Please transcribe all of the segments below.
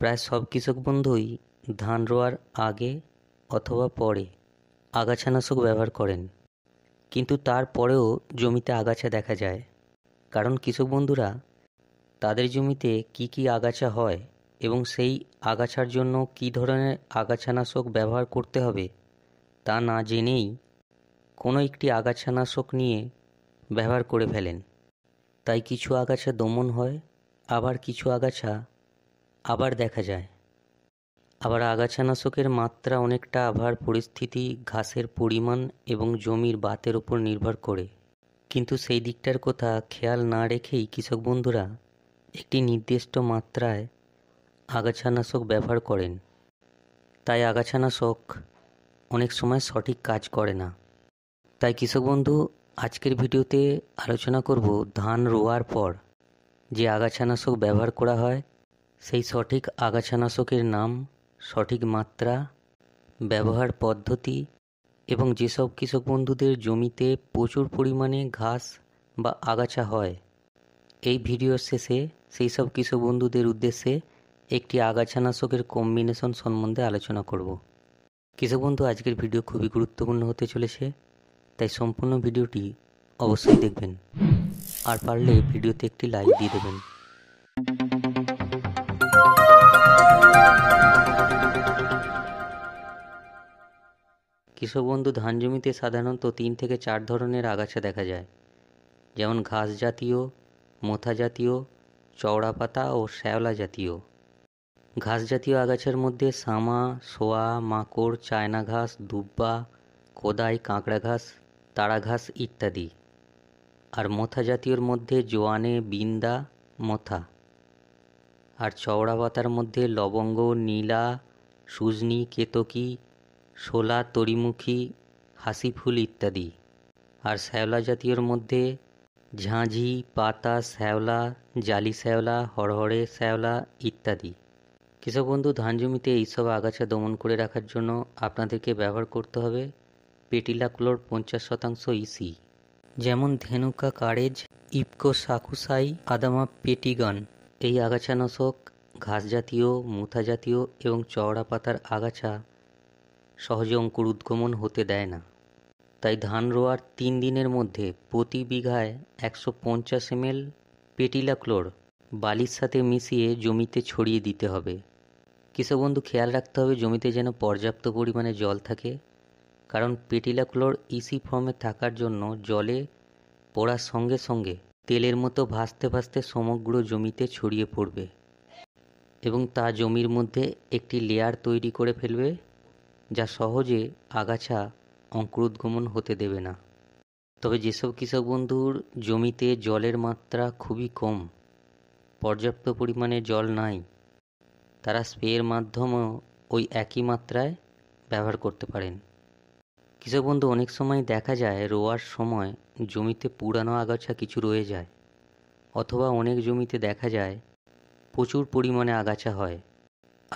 প্রায় সব কৃষক বন্ধুই ধান রোয়ার আগে অথবা পরে আগাছানাশক ব্যবহার করেন কিন্তু তারপরেও জমিতে আগাছা দেখা যায় কারণ কৃষক বন্ধুরা তাদের জমিতে কি কি আগাছা হয় এবং সেই আগাছার জন্য কি ধরনের আগাছানাশক ব্যবহার করতে হবে তা না জেনেই কোনো একটি আগাছানাশক নিয়ে ব্যবহার করে ফেলেন তাই কিছু আগাছা দমন হয় আবার কিছু আগাছা আবার দেখা যায় আবার আগাছানাশকের মাত্রা অনেকটা আবার পরিস্থিতি ঘাসের পরিমাণ এবং জমির বাতের ওপর নির্ভর করে কিন্তু সেই দিকটার কথা খেয়াল না রেখেই কৃষক বন্ধুরা একটি নির্দিষ্ট মাত্রায় আগাছানাশক ব্যবহার করেন তাই আগাছানাশক অনেক সময় সঠিক কাজ করে না তাই কৃষক বন্ধু আজকের ভিডিওতে আলোচনা করব ধান রোয়ার পর যে আগাছানাশক ব্যবহার করা হয় সেই সঠিক আগাছানাশকের নাম সঠিক মাত্রা ব্যবহার পদ্ধতি এবং যেসব কৃষক বন্ধুদের জমিতে প্রচুর পরিমাণে ঘাস বা আগাছা হয় এই ভিডিওর শেষে সেই সব কৃষক বন্ধুদের উদ্দেশ্যে একটি আগাছানাশকের কম্বিনেশন সম্বন্ধে আলোচনা করব কৃষক বন্ধু আজকের ভিডিও খুবই গুরুত্বপূর্ণ হতে চলেছে তাই সম্পূর্ণ ভিডিওটি অবশ্যই দেখবেন আর পারলে ভিডিওতে একটি লাইক দিয়ে দেবেন কৃষকবন্ধু ধান জমিতে সাধারণত তিন থেকে চার ধরনের আগাছা দেখা যায় যেমন ঘাস জাতীয় মোথা জাতীয় চওড়া পাতা ও শ্যাওলা জাতীয় ঘাস জাতীয় আগাছার মধ্যে সামা সোয়া মাকড় চায়না ঘাস দুব্বা কোদাই কাঁকড়া ঘাস তারা ঘাস ইত্যাদি আর মোথা জাতীয়র মধ্যে জোয়ানে বিন্দা মোথা আর চওড়া পাতার মধ্যে লবঙ্গ নীলা সুজনি কেতকী শোলা তরিমুখী হাসিফুল ইত্যাদি আর শ্যাওলা জাতীয়র মধ্যে ঝাঁঝি পাতা শ্যাওলা জালি শ্যাওলা হরহরে শ্যাওলা ইত্যাদি কৃষক বন্ধু ধান জমিতে এইসব আগাছা দমন করে রাখার জন্য আপনাদেরকে ব্যবহার করতে হবে পেটিলা ক্লোর পঞ্চাশ শতাংশ ইসি e যেমন ধেনুকা কারেজ ইপকো সাকুসাই আদামা পেটিগান এই আগাছানাশক ঘাস জাতীয় মুথা জাতীয় এবং চওড়া পাতার আগাছা সহজে অঙ্কুর উদ্গমন হতে দেয় না তাই ধান রোয়ার তিন দিনের মধ্যে প্রতি বিঘায় একশো পঞ্চাশ এমএল পেটিলা ক্লোর বালির সাথে মিশিয়ে জমিতে ছড়িয়ে দিতে হবে কৃষকবন্ধু খেয়াল রাখতে হবে জমিতে যেন পর্যাপ্ত পরিমাণে জল থাকে কারণ পেটিলা ক্লোর ইসি ফর্মে থাকার জন্য জলে পড়ার সঙ্গে সঙ্গে তেলের মতো ভাসতে ভাসতে সমগ্র জমিতে ছড়িয়ে পড়বে এবং তা জমির মধ্যে একটি লেয়ার তৈরি করে ফেলবে যা সহজে আগাছা অঙ্কুরোদ্গমন হতে দেবে না তবে যেসব কৃষক বন্ধুর জমিতে জলের মাত্রা খুবই কম পর্যাপ্ত পরিমাণে জল নাই তারা স্প্রের মাধ্যমেও ওই একই মাত্রায় ব্যবহার করতে পারেন কৃষক বন্ধু অনেক সময় দেখা যায় রোয়ার সময় জমিতে পুরানো আগাছা কিছু রয়ে যায় অথবা অনেক জমিতে দেখা যায় প্রচুর পরিমাণে আগাছা হয়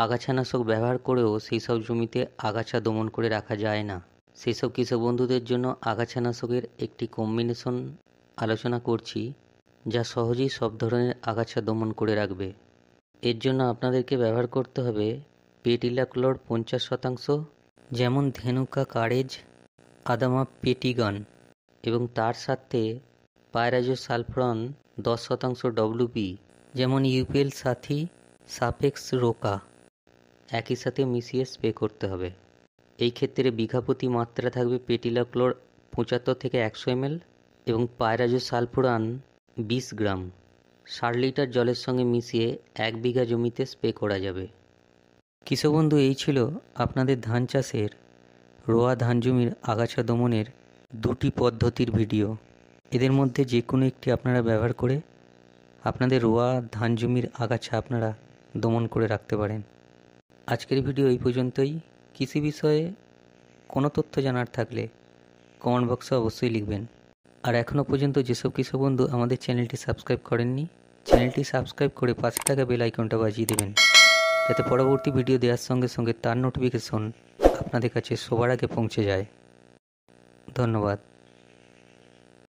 আগাছানাশক ব্যবহার করেও সেই সব জমিতে আগাছা দমন করে রাখা যায় না সেই সব কৃষক বন্ধুদের জন্য আগাছানাশকের একটি কম্বিনেশন আলোচনা করছি যা সহজেই সব ধরনের আগাছা দমন করে রাখবে এর জন্য আপনাদেরকে ব্যবহার করতে হবে পেটিলা ক্লোর পঞ্চাশ শতাংশ যেমন ধেনুকা কারেজ আদামা পেটিগান এবং তার সাথে পায়রাজো সালফ্রন দশ শতাংশ ডব্লুপি যেমন ইউপিএল সাথী সাপেক্স রোকা একই সাথে মিশিয়ে স্প্রে করতে হবে এই ক্ষেত্রে বিঘাপতি মাত্রা থাকবে পেটিলাক্লোর পঁচাত্তর থেকে একশো এমএল এবং পায়রাজো সালফুরান বিশ গ্রাম ষাট লিটার জলের সঙ্গে মিশিয়ে এক বিঘা জমিতে স্প্রে করা যাবে কৃষক বন্ধু এই ছিল আপনাদের ধান চাষের রোয়া ধান জমির আগাছা দমনের দুটি পদ্ধতির ভিডিও এদের মধ্যে যে কোনো একটি আপনারা ব্যবহার করে আপনাদের রোয়া ধান জমির আগাছা আপনারা দমন করে রাখতে পারেন আজকের ভিডিও এই পর্যন্তই কৃষি বিষয়ে কোনো তথ্য জানার থাকলে কমেন্ট বক্সে অবশ্যই লিখবেন আর এখনও পর্যন্ত যেসব কৃষক বন্ধু আমাদের চ্যানেলটি সাবস্ক্রাইব করেননি চ্যানেলটি সাবস্ক্রাইব করে পাঁচ টাকা বেল আইকনটা বাজিয়ে দেবেন যাতে পরবর্তী ভিডিও দেওয়ার সঙ্গে সঙ্গে তার নোটিফিকেশন আপনাদের কাছে সবার আগে পৌঁছে যায় ধন্যবাদ